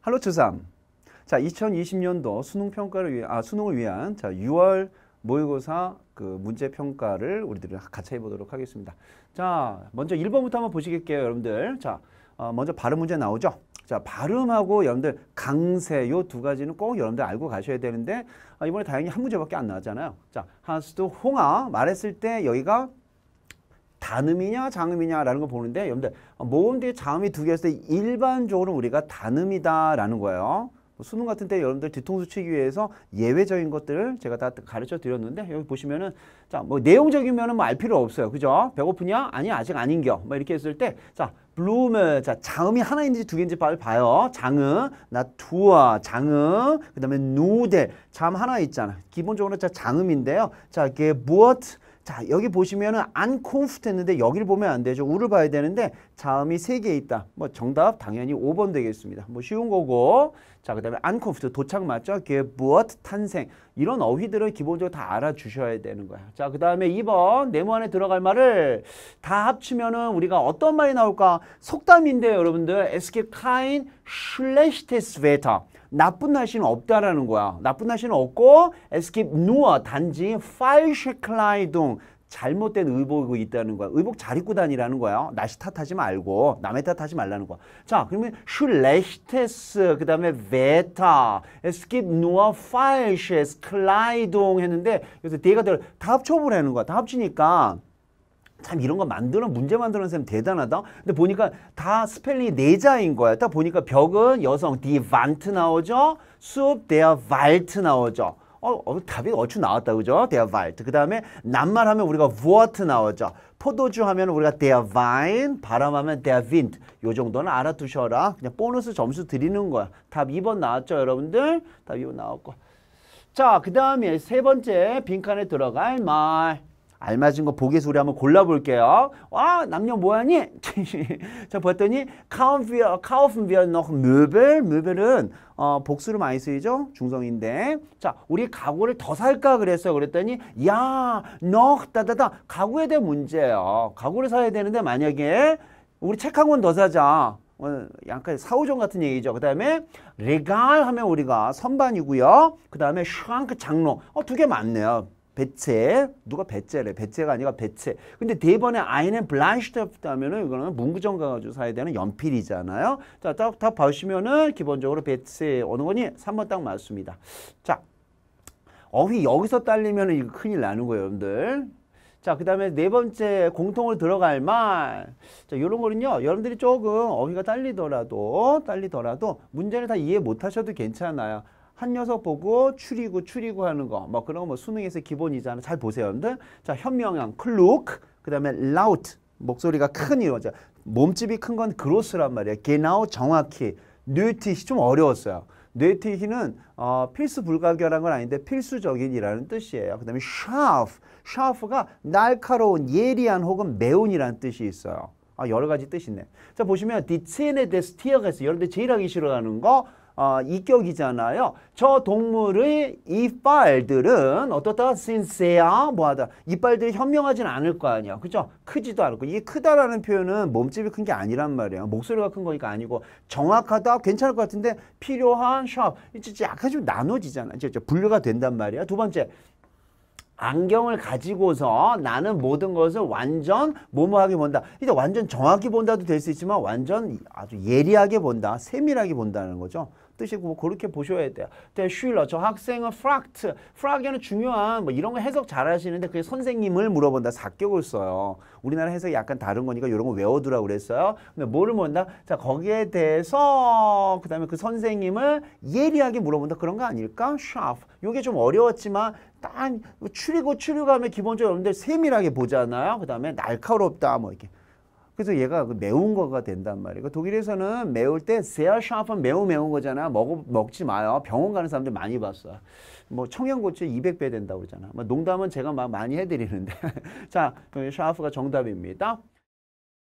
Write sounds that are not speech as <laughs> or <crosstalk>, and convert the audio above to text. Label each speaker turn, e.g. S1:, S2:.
S1: 할로 츠삼. 자, 2020년도 수능 평가를 위해 아 수능을 위한 자 6월 모의고사 그 문제 평가를 우리들이 같이 해보도록 하겠습니다. 자, 먼저 1번부터 한번 보시겠게요, 여러분들. 자, 어, 먼저 발음 문제 나오죠. 자, 발음하고 여러분들 강세 요 두 가지는 꼭 여러분들 알고 가셔야 되는데 아, 이번에 다행히 한 문제밖에 안 나왔잖아요. 자, 하수도 홍아 말했을 때 여기가 단음이냐 장음이냐라는 걸 보는데 여러분들 모음 뒤에 장음이 두 개였을 때 일반적으로 우리가 단음이다라는 거예요. 뭐 수능 같은 때 여러분들 뒤통수 치기 위해서 예외적인 것들을 제가 다 가르쳐 드렸는데 여기 보시면은 자 뭐 내용적이면은 뭐 알 필요 없어요. 그죠? 배고프냐? 아니 아직 아닌겨. 뭐 이렇게 했을 때 자 블루멜 자 장음이 하나인지 두 개인지 빨리 봐요. 장음 나 두어 장음 그다음에 누델 참 하나 있잖아. 기본적으로 자 장음인데요. 자 이게 무엇 자 여기 보시면은 안콤프트했는데 여기를 보면 안 되죠. 우를 봐야 되는데 자음이 세 개 있다. 뭐 정답 당연히 5번 되겠습니다. 뭐 쉬운 거고 자 그 다음에 안콤프트 도착 맞죠? 개게엇 탄생 이런 어휘들을 기본적으로 다 알아주셔야 되는 거야. 자 그 다음에 2번 네모 안에 들어갈 말을 다 합치면은 우리가 어떤 말이 나올까? 속담인데 여러분들 에스케 카인 슐레히테스웨터 나쁜 날씨는 없다라는 거야. 나쁜 날씨는 없고 에스킵 누워 단지 파이쉐클라이동 잘못된 의복이 있다는 거야. 의복 잘 입고 다니라는 거야. 날씨 탓하지 말고 남의 탓하지 말라는 거야. 자, 그러면 슐레히테스 그다음에 베타 에스킵 누아 파이쉐스 클라이동 했는데 여기서 대가 들다 합쳐보라는 거야. 다 합치니까 참 이런 거 만드는 문제 만드는 쌤 대단하다. 근데 보니까 다 스펠링이 네자인 거야. 딱 보니까 벽은 여성 디 v 트 나오죠. 수업 어 v 트 나오죠. 어, 어, 답이 얼추 나왔다 그죠? 데어 v 트 그다음에 낱말 하면 우리가 v u 나오죠. 포도주 하면 우리가 데어 v i 바람하면 데어 w i 요 정도는 알아두셔라. 그냥 보너스 점수 드리는 거야. 답 2번 나왔죠, 여러분들? 답 2번 나왔고. 자, 그다음에 세 번째 빈칸에 들어갈 말. 알맞은 거 보기 소리 한번 골라볼게요. 와, 아, 남녀 뭐하니? 자, <laughs> 봤더니, 카운 u 어카 n wir, kaufen 은 어, 복수를 많이 쓰이죠? 중성인데. 자, 우리 가구를 더 살까 그랬어요. 그랬더니, 야, 넉따 c h 다다 가구에 대한 문제예요. 가구를 사야 되는데, 만약에, 우리 책 한 권 더 사자. 어, 약간 사우정 같은 얘기죠. 그 다음에 레갈 하면 우리가 선반이고요. 그 다음에 슈앙크 장롱. 어, 두 개 맞네요. 배체. 누가 배째래. 배째가 아니라 배체. 근데 대번에 네 아이는 블라인슈트 하면은 이거는 문구점 가가지고 사야 되는 연필이잖아요. 자, 딱, 딱 보시면은 기본적으로 배체 어느 거니? 3번 딱 맞습니다. 자. 어휘 여기서 딸리면 은 이거 큰일 나는 거예요, 여러분들. 자, 그 다음에 네 번째 공통으로 들어갈 말. 자, 요런 거는요, 여러분들이 조금 어휘가 딸리더라도, 딸리더라도 문제를 다 이해 못 하셔도 괜찮아요. 한 녀석 보고 추리고 추리고 하는 거 뭐 그런 거 뭐 수능에서 기본이잖아 잘 보세요 근데 자 현명한 클룩 그 다음에 라우트 목소리가 큰 이거죠 몸집이 큰 건 그로스란 말이야 게나우 정확히 뇌티시좀 어려웠어요 뇌티시는 어, 필수 불가결한 건 아닌데 필수적인이라는 뜻이에요 그 다음에 샤프 샤프가 날카로운 예리한 혹은 매운이라는 뜻이 있어요 아, 여러 가지 뜻이 있네. 자, 보시면 디체네 데스티어가 있어요. 여러분들 제일 하기 싫어하는 거 어, 이격이잖아요. 저 동물의 이빨들은 어떻다? since야 뭐하다. 이빨들이 현명하진 않을 거 아니야. 그죠? 크지도 않고. 이 크다라는 표현은 몸집이 큰 게 아니란 말이에요. 목소리가 큰 거니까 아니고 정확하다 괜찮을 것 같은데 필요한 샵. 이제 약간 좀 나눠지잖아. 이제 분류가 된단 말이야. 두 번째. 안경을 가지고서 나는 모든 것을 완전 모모하게 본다. 이제 완전 정확히 본다도 될 수 있지만 완전 아주 예리하게 본다. 세밀하게 본다는 거죠. 뜻이고 뭐 그렇게 보셔야 돼요. der s c 저 학생은 프락트 프락 f r 는 중요한 뭐 이런 거 해석 잘 하시는데 그게 선생님을 물어본다. 사격을 써요. 우리나라 해석이 약간 다른 거니까 이런 거 외워두라고 그랬어요. 근데 뭐를 모른다? 자 거기에 대해서 그 다음에 그 선생님을 예리하게 물어본다. 그런 거 아닐까? 샤 c h 요게 좀 어려웠지만 딱 추리고 추리고 하면 기본적으로 여러분들 세밀하게 보잖아요. 그 다음에 날카롭다 뭐 이렇게 그래서 얘가 그 매운 거가 된단 말이에요. 그러니까 독일에서는 매울 때 세아샤프는 매우 매운 거잖아. 먹어, 먹지 마요. 병원 가는 사람들 많이 봤어. 뭐 청양고추 200배 된다고 그러잖아. 뭐 농담은 제가 막 많이 해드리는데. <laughs> 자, 샤프가 정답입니다.